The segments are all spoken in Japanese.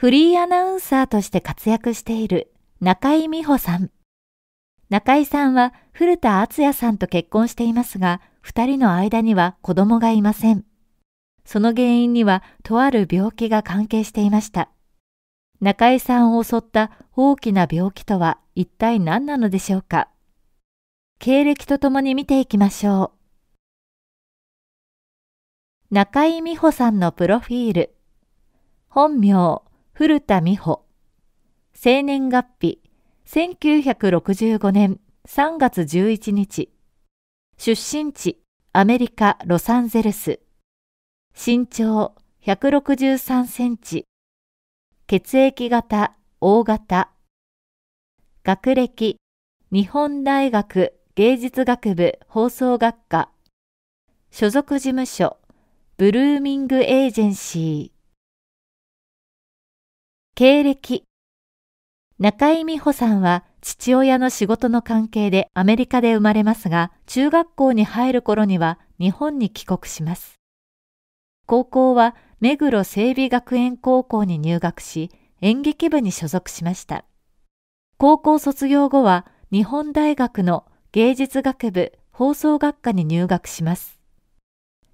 フリーアナウンサーとして活躍している中井美穂さん。中井さんは古田敦也さんと結婚していますが、二人の間には子供がいません。その原因にはとある病気が関係していました。中井さんを襲った大きな病気とは一体何なのでしょうか経歴とともに見ていきましょう。中井美穂さんのプロフィール。本名、古田美穂。生年月日、1965年3月11日。出身地、アメリカ・ロサンゼルス。身長163センチ。血液型、大型。学歴、日本大学芸術学部放送学科。所属事務所、ブルーミングエージェンシー。経歴。中井美穂さんは父親の仕事の関係でアメリカで生まれますが、中学校に入る頃には日本に帰国します。高校は目黒整備学園高校に入学し、演劇部に所属しました。高校卒業後は日本大学の芸術学部放送学科に入学します。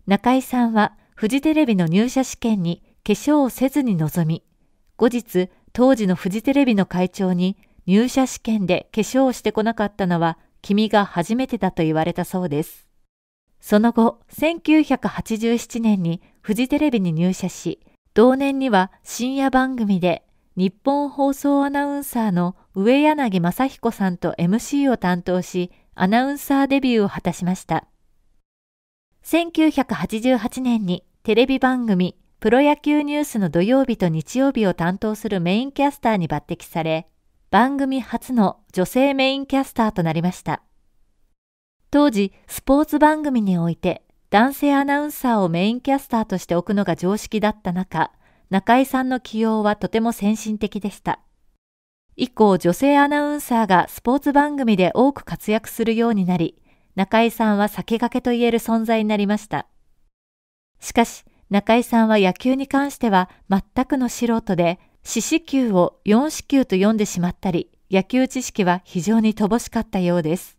中井さんはフジテレビの入社試験に化粧をせずに臨み、後日、当時のフジテレビの会長に入社試験で化粧をしてこなかったのは君が初めてだと言われたそうです。その後、1987年にフジテレビに入社し、同年には深夜番組で日本放送アナウンサーの上柳正彦さんと MC を担当し、アナウンサーデビューを果たしました。1988年にテレビ番組プロ野球ニュースの土曜日と日曜日を担当するメインキャスターに抜擢され、番組初の女性メインキャスターとなりました。当時、スポーツ番組において男性アナウンサーをメインキャスターとして置くのが常識だった中、中井さんの起用はとても先進的でした。以降、女性アナウンサーがスポーツ番組で多く活躍するようになり、中井さんは先駆けと言える存在になりました。しかし、中井さんは野球に関しては全くの素人で、四死球を四死球と読んでしまったり、野球知識は非常に乏しかったようです。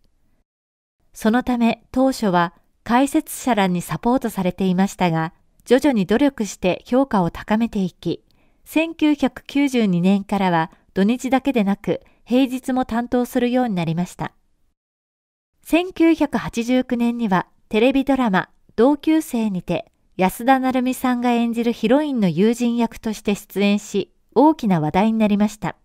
そのため当初は解説者らにサポートされていましたが、徐々に努力して評価を高めていき、1992年からは土日だけでなく平日も担当するようになりました。1989年にはテレビドラマ同級生にて安田成美さんが演じるヒロインの友人役として出演し、大きな話題になりました。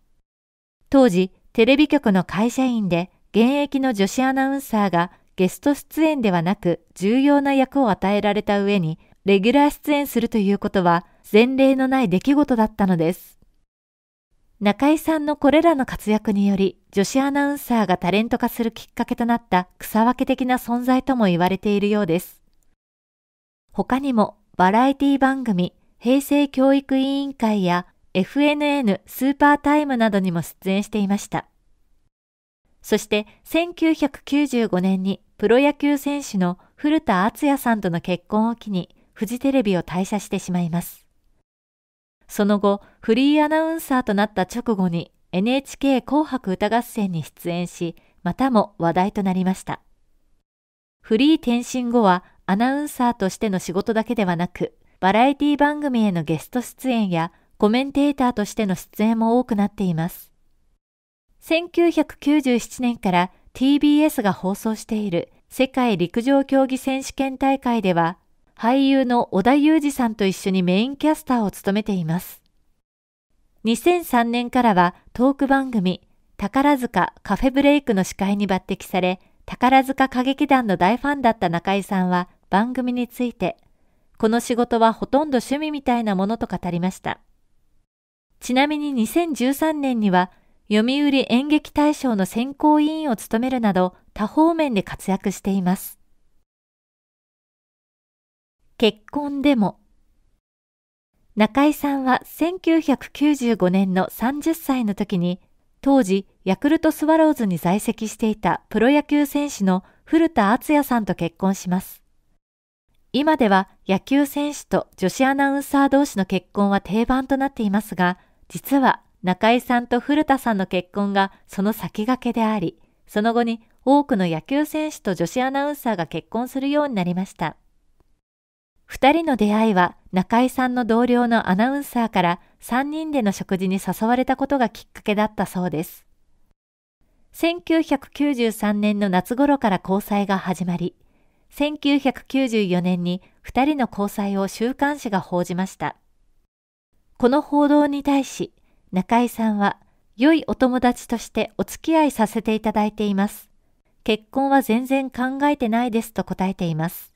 当時、テレビ局の会社員で、現役の女子アナウンサーがゲスト出演ではなく重要な役を与えられた上に、レギュラー出演するということは前例のない出来事だったのです。中井さんのこれらの活躍により、女子アナウンサーがタレント化するきっかけとなった草分け的な存在とも言われているようです。他にもバラエティ番組平成教育委員会や FNN スーパータイムなどにも出演していました。そして1995年にプロ野球選手の古田敦也さんとの結婚を機にフジテレビを退社してしまいます。その後、フリーアナウンサーとなった直後に NHK 紅白歌合戦に出演し、またも話題となりました。フリー転身後はアナウンサーとしての仕事だけではなく、バラエティ番組へのゲスト出演やコメンテーターとしての出演も多くなっています。1997年から TBS が放送している世界陸上競技選手権大会では、俳優の織田裕二さんと一緒にメインキャスターを務めています。2003年からはトーク番組、宝塚カフェブレイクの司会に抜擢され、宝塚歌劇団の大ファンだった中井さんは番組について、この仕事はほとんど趣味みたいなものと語りました。ちなみに2013年には、読売演劇大賞の選考委員を務めるなど、多方面で活躍しています。結婚でも中井さんは1995年の30歳の時に当時ヤクルトスワローズに在籍していたプロ野球選手の古田敦也さんと結婚します。今では野球選手と女子アナウンサー同士の結婚は定番となっていますが、実は中井さんと古田さんの結婚がその先駆けであり、その後に多くの野球選手と女子アナウンサーが結婚するようになりました。二人の出会いは中井さんの同僚のアナウンサーから三人での食事に誘われたことがきっかけだったそうです。1993年の夏頃から交際が始まり、1994年に2人の交際を週刊誌が報じました。この報道に対し、中井さんは、良いお友達としてお付き合いさせていただいています。結婚は全然考えてないですと答えています。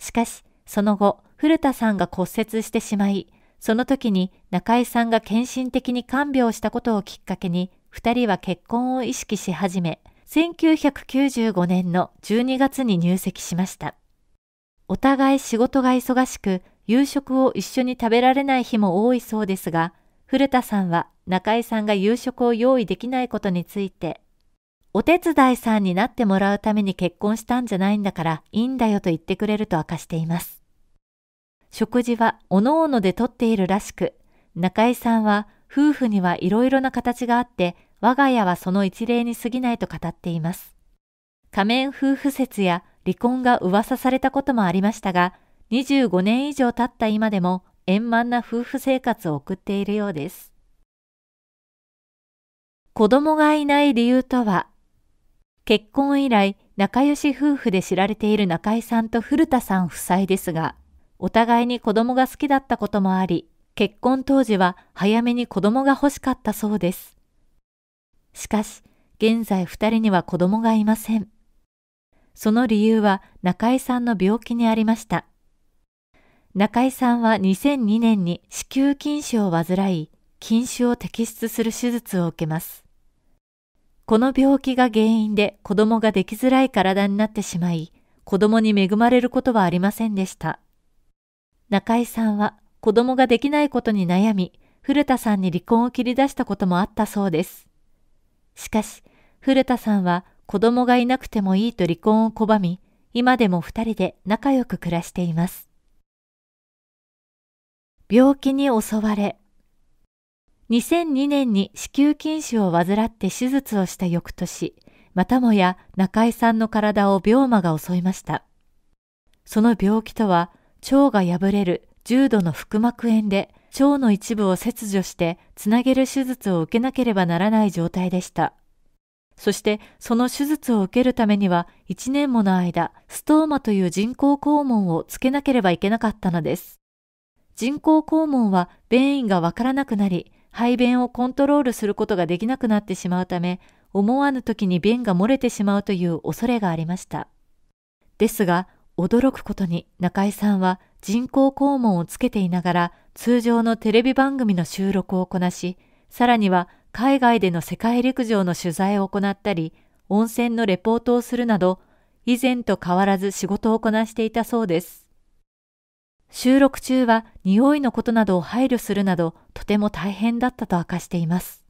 しかし、その後、古田さんが骨折してしまい、その時に中井さんが献身的に看病したことをきっかけに、二人は結婚を意識し始め、1995年の12月に入籍しました。お互い仕事が忙しく、夕食を一緒に食べられない日も多いそうですが、古田さんは中井さんが夕食を用意できないことについて、お手伝いさんになってもらうために結婚したんじゃないんだからいいんだよと言ってくれると明かしています。食事は各々でとっているらしく、中井さんは夫婦には色々な形があって我が家はその一例に過ぎないと語っています。仮面夫婦説や離婚が噂されたこともありましたが、25年以上経った今でも円満な夫婦生活を送っているようです。子供がいない理由とは、結婚以来仲良し夫婦で知られている中井さんと古田さん夫妻ですが、お互いに子供が好きだったこともあり、結婚当時は早めに子供が欲しかったそうです。しかし、現在二人には子供がいません。その理由は中井さんの病気にありました。中井さんは2002年に子宮筋腫を患い、筋腫を摘出する手術を受けます。この病気が原因で子供ができづらい体になってしまい、子供に恵まれることはありませんでした。中井さんは子供ができないことに悩み、古田さんに離婚を切り出したこともあったそうです。しかし、古田さんは子供がいなくてもいいと離婚を拒み、今でも二人で仲良く暮らしています。病気に襲われ、2002年に子宮筋腫を患って手術をした翌年、またもや中井さんの体を病魔が襲いました。その病気とは、腸が破れる重度の腹膜炎で、腸の一部を切除してつなげる手術を受けなければならない状態でした。そしてその手術を受けるためには1年もの間、ストーマという人工肛門をつけなければいけなかったのです。人工肛門は便意がわからなくなり、排便をコントロールすることができなくなってしまうため、思わぬ時に便が漏れてしまうという恐れがありました。ですが、驚くことに中井さんは人工肛門をつけていながら通常のテレビ番組の収録をこなし、さらには海外での世界陸上の取材を行ったり、温泉のレポートをするなど、以前と変わらず仕事をこなしていたそうです。収録中は匂いのことなどを配慮するなど、とても大変だったと明かしています。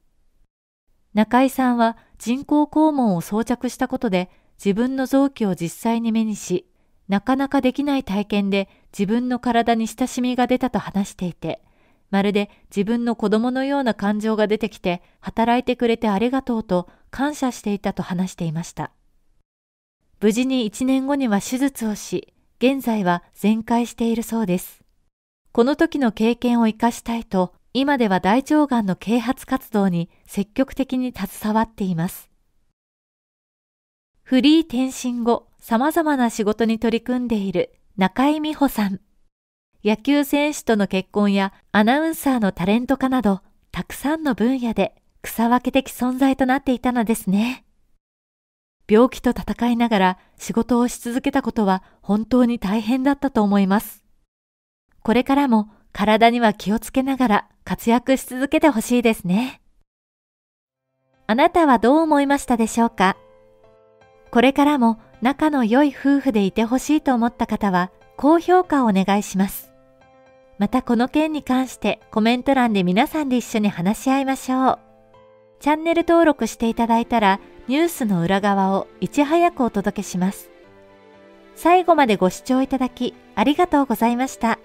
中井さんは人工肛門を装着したことで自分の臓器を実際に目にし、なかなかできない体験で自分の体に親しみが出たと話していて、まるで自分の子供のような感情が出てきて、働いてくれてありがとうと感謝していたと話していました。無事に1年後には手術をし、現在は全開しているそうです。この時の経験を活かしたいと、今では大腸がんの啓発活動に積極的に携わっています。フリー転身後、様々な仕事に取り組んでいる中井美穂さん。野球選手との結婚やアナウンサーのタレント化など、たくさんの分野で草分け的存在となっていたのですね。病気と戦いながら仕事をし続けたことは本当に大変だったと思います。これからも体には気をつけながら活躍し続けてほしいですね。あなたはどう思いましたでしょうかこれからも仲の良い夫婦でいてほしいと思った方は、高評価をお願いします。またこの件に関してコメント欄で皆さんで一緒に話し合いましょう。チャンネル登録していただいたら、ニュースの裏側をいち早くお届けします。最後までご視聴いただき、ありがとうございました。